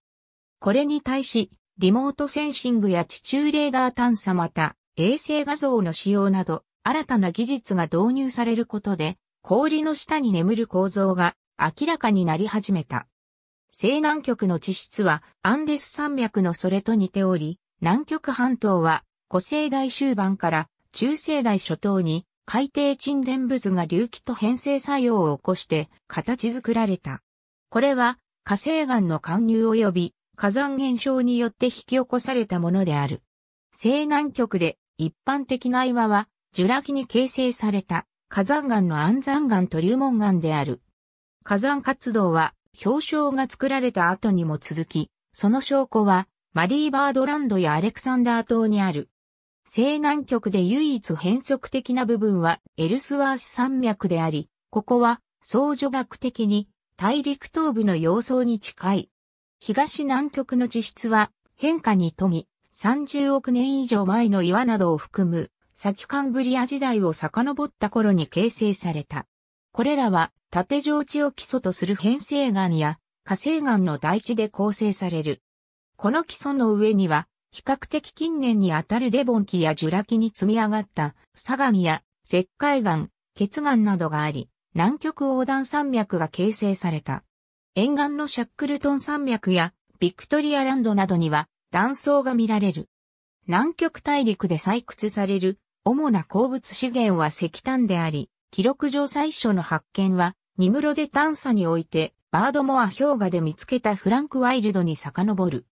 これに対し、リモートセンシングや地中レーダー探査また、衛星画像の使用など、新たな技術が導入されることで、氷の下に眠る構造が明らかになり始めた。西南極の地質はアンデス山脈のそれと似ており、南極半島は古生代終盤から中生代初頭に海底沈殿物が隆起と変成作用を起こして形作られた。これは火成岩の貫入及び火山現象によって引き起こされたものである。西南極で一般的な岩は、ジュラ紀に形成された火山岩の安山岩と流門岩である。火山活動は氷床が作られた後にも続き、その証拠はマリーバードランドやアレクサンダー島にある。西南極で唯一変則的な部分はエルスワース山脈であり、ここは相助学的に大陸東部の様相に近い。東南極の地質は変化に富み、30億年以上前の岩などを含む、先カンブリア時代を遡った頃に形成された。これらは縦状地を基礎とする変成岩や火成岩の大地で構成される。この基礎の上には、比較的近年にあたるデボン期やジュラ紀に積み上がった砂岩や石灰岩、血岩などがあり、南極横断山脈が形成された。沿岸のシャックルトン山脈やビクトリアランドなどには断層が見られる。南極大陸で採掘される主な鉱物資源は石炭であり、記録上最初の発見は、ニムロで探査において、バードモア氷河で見つけたフランク・ワイルドに遡る。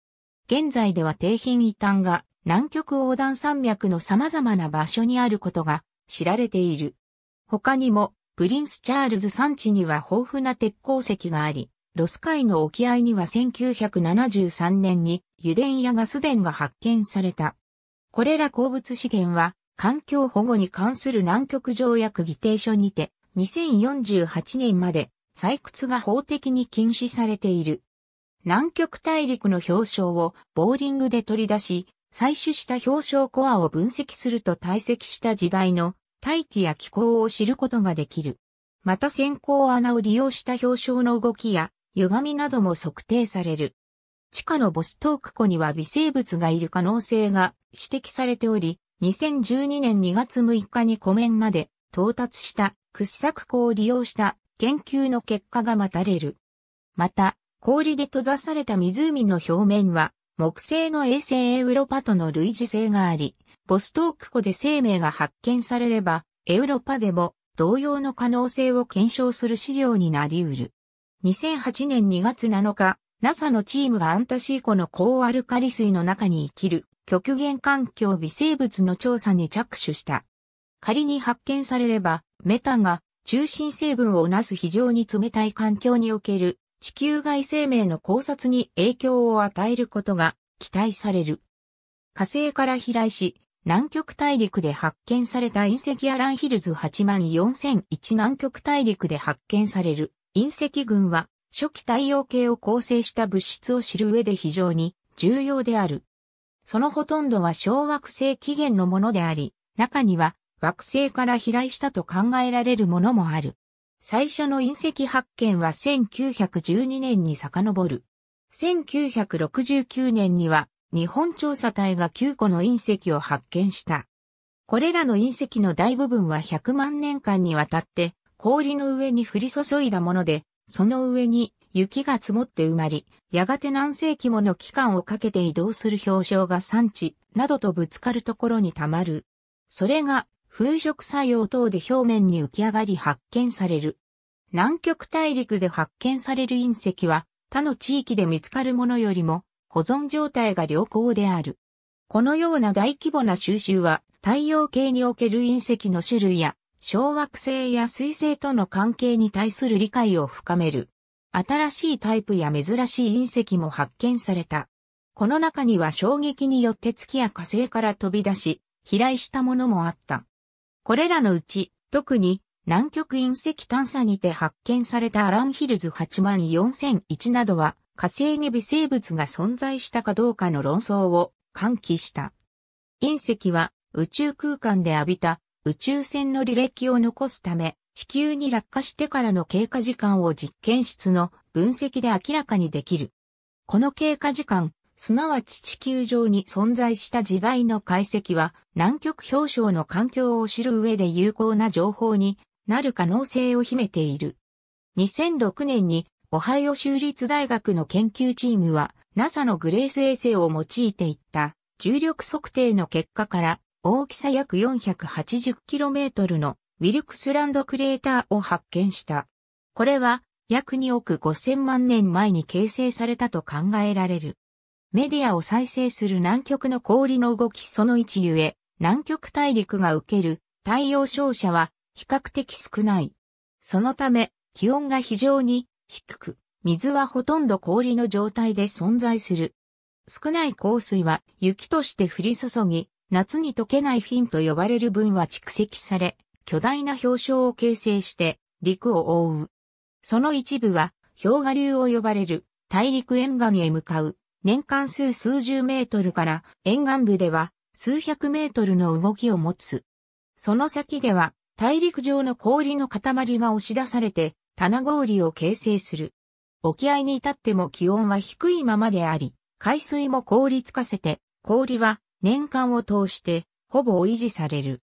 現在では低品異端が南極横断山脈の様々な場所にあることが知られている。他にも、プリンス・チャールズ山地には豊富な鉄鉱石があり、ロス海の沖合には1973年に油田やガス田が発見された。これら鉱物資源は環境保護に関する南極条約議定書にて2048年まで採掘が法的に禁止されている。南極大陸の氷床をボーリングで取り出し、採取した氷床コアを分析すると堆積した時代の大気や気候を知ることができる。また先行穴を利用した氷床の動きや歪みなども測定される。地下のボストーク湖には微生物がいる可能性が指摘されており、2012年2月6日に湖面まで到達した掘削湖を利用した研究の結果が待たれる。また、氷で閉ざされた湖の表面は木製の衛星エウロパとの類似性があり、ボストーク湖で生命が発見されれば、エウロパでも同様の可能性を検証する資料になり得る。2008年2月7日、NASA のチームがアンタシーコの高アルカリ水の中に生きる極限環境微生物の調査に着手した。仮に発見されれば、メタンが中心成分をなす非常に冷たい環境における地球外生命の考察に影響を与えることが期待される。火星から飛来し、南極大陸で発見された隕石アランヒルズ84001南極大陸で発見される隕石群は初期太陽系を構成した物質を知る上で非常に重要である。そのほとんどは小惑星起源のものであり、中には惑星から飛来したと考えられるものもある。最初の隕石発見は1912年に遡る。1969年には日本調査隊が9個の隕石を発見した。これらの隕石の大部分は100万年間にわたって氷の上に降り注いだもので、その上に雪が積もって埋まり、やがて何世紀もの期間をかけて移動する氷床が産地などとぶつかるところに溜まる。それが風食作用等で表面に浮き上がり発見される。南極大陸で発見される隕石は他の地域で見つかるものよりも保存状態が良好である。このような大規模な収集は太陽系における隕石の種類や小惑星や水星との関係に対する理解を深める。新しいタイプや珍しい隕石も発見された。この中には衝撃によって月や火星から飛び出し、飛来したものもあった。これらのうち、特に南極隕石探査にて発見されたアランヒルズ84001などは火星に微生物が存在したかどうかの論争を喚起した。隕石は宇宙空間で浴びた宇宙船の履歴を残すため、地球に落下してからの経過時間を実験室の分析で明らかにできる。この経過時間、すなわち地球上に存在した時代の解析は、南極氷床の環境を知る上で有効な情報になる可能性を秘めている。2006年に、オハイオ州立大学の研究チームは、NASA のグレース衛星を用いていった重力測定の結果から、大きさ約 480km のウィルクスランドクレーターを発見した。これは約2億5000万年前に形成されたと考えられる。メディアを再生する南極の氷の動きその一ゆえ、南極大陸が受ける太陽照射は比較的少ない。そのため、気温が非常に低く、水はほとんど氷の状態で存在する。少ない降水は雪として降り注ぎ、夏に溶けないフィンと呼ばれる分は蓄積され、巨大な氷床を形成して陸を覆う。その一部は氷河流を呼ばれる大陸沿岸へ向かう年間数数十メートルから沿岸部では数百メートルの動きを持つ。その先では大陸上の氷の塊が押し出されて棚氷を形成する。沖合に至っても気温は低いままであり、海水も凍りつかせて氷は年間を通してほぼ維持される。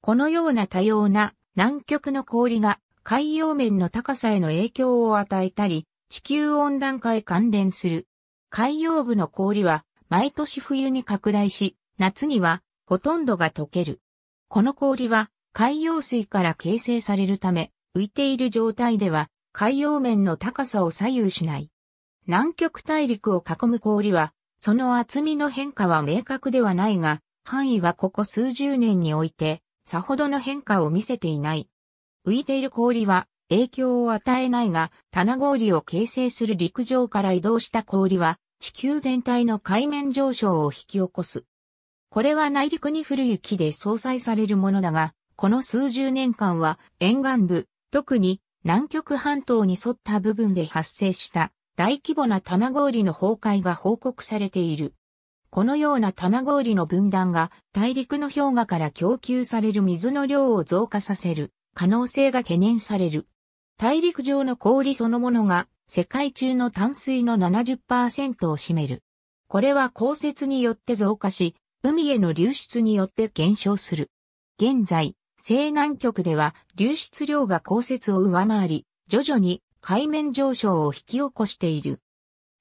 このような多様な南極の氷が海洋面の高さへの影響を与えたり、地球温暖化へ関連する。海洋部の氷は毎年冬に拡大し、夏にはほとんどが溶ける。この氷は海洋水から形成されるため、浮いている状態では海洋面の高さを左右しない。南極大陸を囲む氷はその厚みの変化は明確ではないが、範囲はここ数十年において、さほどの変化を見せていない。浮いている氷は影響を与えないが、棚氷を形成する陸上から移動した氷は、地球全体の海面上昇を引き起こす。これは内陸に降る雪で相殺されるものだが、この数十年間は沿岸部、特に南極半島に沿った部分で発生した大規模な棚氷の崩壊が報告されている。このような棚氷の分断が大陸の氷河から供給される水の量を増加させる可能性が懸念される。大陸上の氷そのものが世界中の淡水の70%を占める。これは降雪によって増加し、海への流出によって減少する。現在、西南極では流出量が降雪を上回り、徐々に海面上昇を引き起こしている。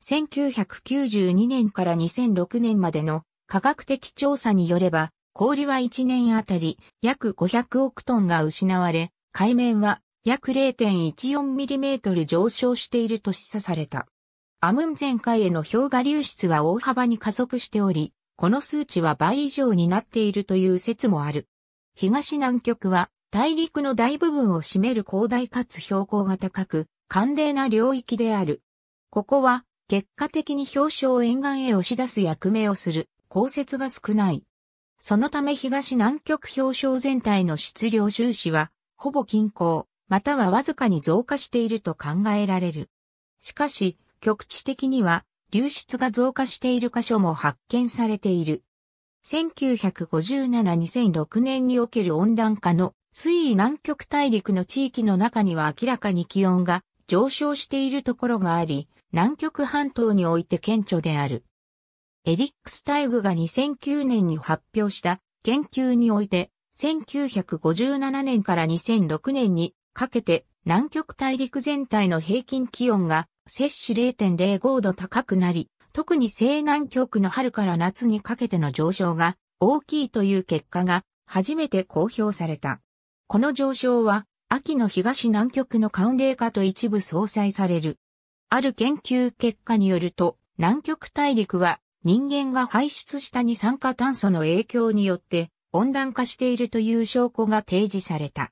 1992年から2006年までの科学的調査によれば、氷は1年あたり約500億トンが失われ、海面は約0 1 4ミリメートル上昇していると示唆された。アムン前回への氷河流出は大幅に加速しており、この数値は倍以上になっているという説もある。東南極は大陸の大部分を占める広大かつ標高が高く、寒冷な領域である。ここは、結果的に氷床沿岸へ押し出す役目をする、降雪が少ない。そのため東南極氷床全体の質量収支は、ほぼ均衡、またはわずかに増加していると考えられる。しかし、局地的には、流出が増加している箇所も発見されている。1957-2006年における温暖化の水位南極大陸の地域の中には明らかに気温が上昇しているところがあり、南極半島において顕著である。エリック・スタイグが2009年に発表した研究において、1957年から2006年にかけて南極大陸全体の平均気温が摂氏0.05度高くなり、特に西南極の春から夏にかけての上昇が大きいという結果が初めて公表された。この上昇は秋の東南極の寒冷化と一部相殺される。ある研究結果によると、南極大陸は人間が排出した二酸化炭素の影響によって温暖化しているという証拠が提示された。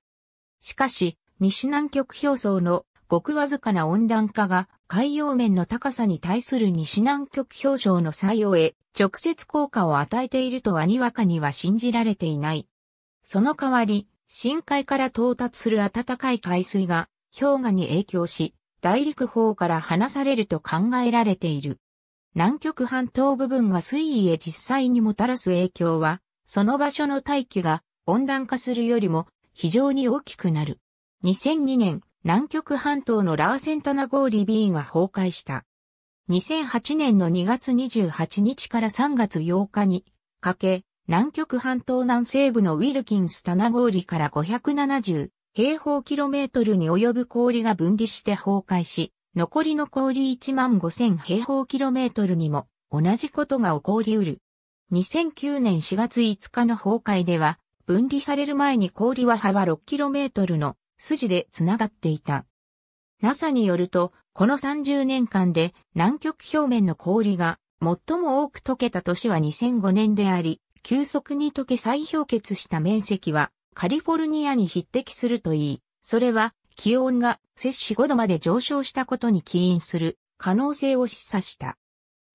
しかし、西南極表層のごくわずかな温暖化が海洋面の高さに対する西南極表層の作用へ直接効果を与えているとはにわかには信じられていない。その代わり、深海から到達する暖かい海水が氷河に影響し、大陸方から離されると考えられている。南極半島部分が水位へ実際にもたらす影響は、その場所の大気が温暖化するよりも非常に大きくなる。2002年、南極半島のラーセントナゴーリビーンは崩壊した。2008年の2月28日から3月8日にかけ、南極半島南西部のウィルキンス棚氷から570平方キロメートルに及ぶ氷が分離して崩壊し、残りの氷1万5000平方キロメートルにも同じことが起こりうる。2009年4月5日の崩壊では、分離される前に氷は幅6トルの筋で繋がっていた。NASA によると、この30年間で南極表面の氷が最も多く溶けた年は2005年であり、急速に溶け再氷結した面積はカリフォルニアに匹敵するといい、それは気温が摂氏5度まで上昇したことに起因する可能性を示唆した。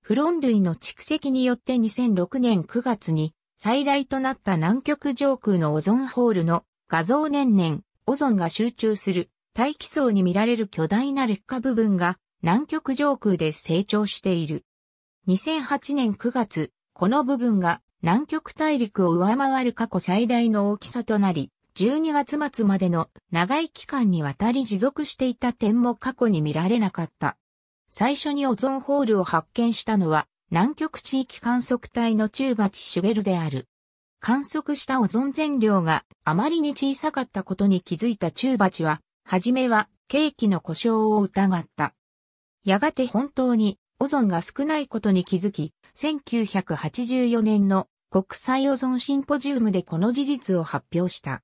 フロン類の蓄積によって2006年9月に最大となった南極上空のオゾンホールの画像年々オゾンが集中する大気層に見られる巨大な劣化部分が南極上空で成長している。2008年9月、この部分が南極大陸を上回る過去最大の大きさとなり、12月末までの長い期間にわたり持続していた点も過去に見られなかった。最初にオゾンホールを発見したのは、南極地域観測隊の中鉢ルである。観測したオゾン全量があまりに小さかったことに気づいた中鉢は、はじめはケーキの故障を疑った。やがて本当にオゾンが少ないことに気づき、1984年の国際オゾンシンポジウムでこの事実を発表した。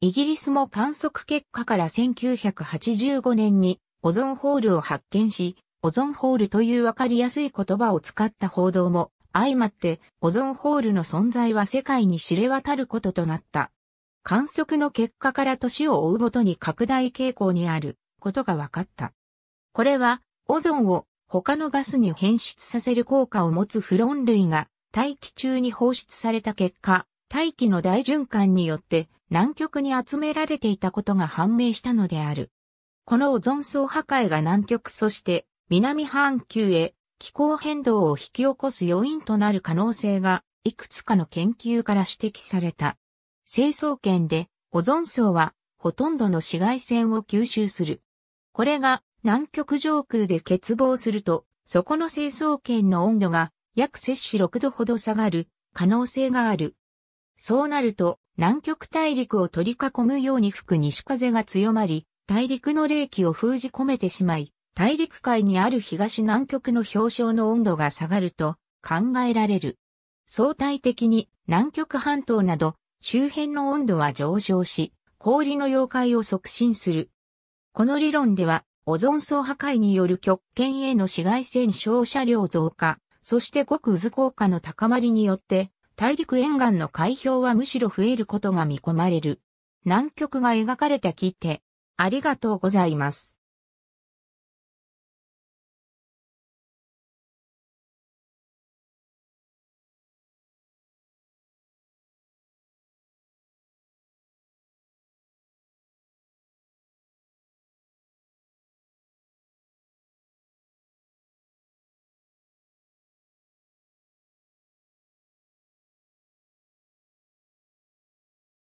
イギリスも観測結果から1985年にオゾンホールを発見し、オゾンホールというわかりやすい言葉を使った報道も相まってオゾンホールの存在は世界に知れ渡ることとなった。観測の結果から年を追うごとに拡大傾向にあることが分かった。これはオゾンを他のガスに変質させる効果を持つフロン類が大気中に放出された結果、大気の大循環によって南極に集められていたことが判明したのである。このオゾン層破壊が南極そして南半球へ気候変動を引き起こす要因となる可能性がいくつかの研究から指摘された。成層圏でオゾン層はほとんどの紫外線を吸収する。これが南極上空で欠乏すると、そこの成層圏の温度が約摂氏6度ほど下がる可能性がある。そうなると、南極大陸を取り囲むように吹く西風が強まり、大陸の冷気を封じ込めてしまい、大陸海にある東南極の氷床の温度が下がると考えられる。相対的に南極半島など周辺の温度は上昇し、氷の溶解を促進する。この理論ではオゾン層破壊による極限への紫外線照射量増加、そして極渦効果の高まりによって、大陸沿岸の海氷はむしろ増えることが見込まれる。南極が描かれた切手。ありがとうございます。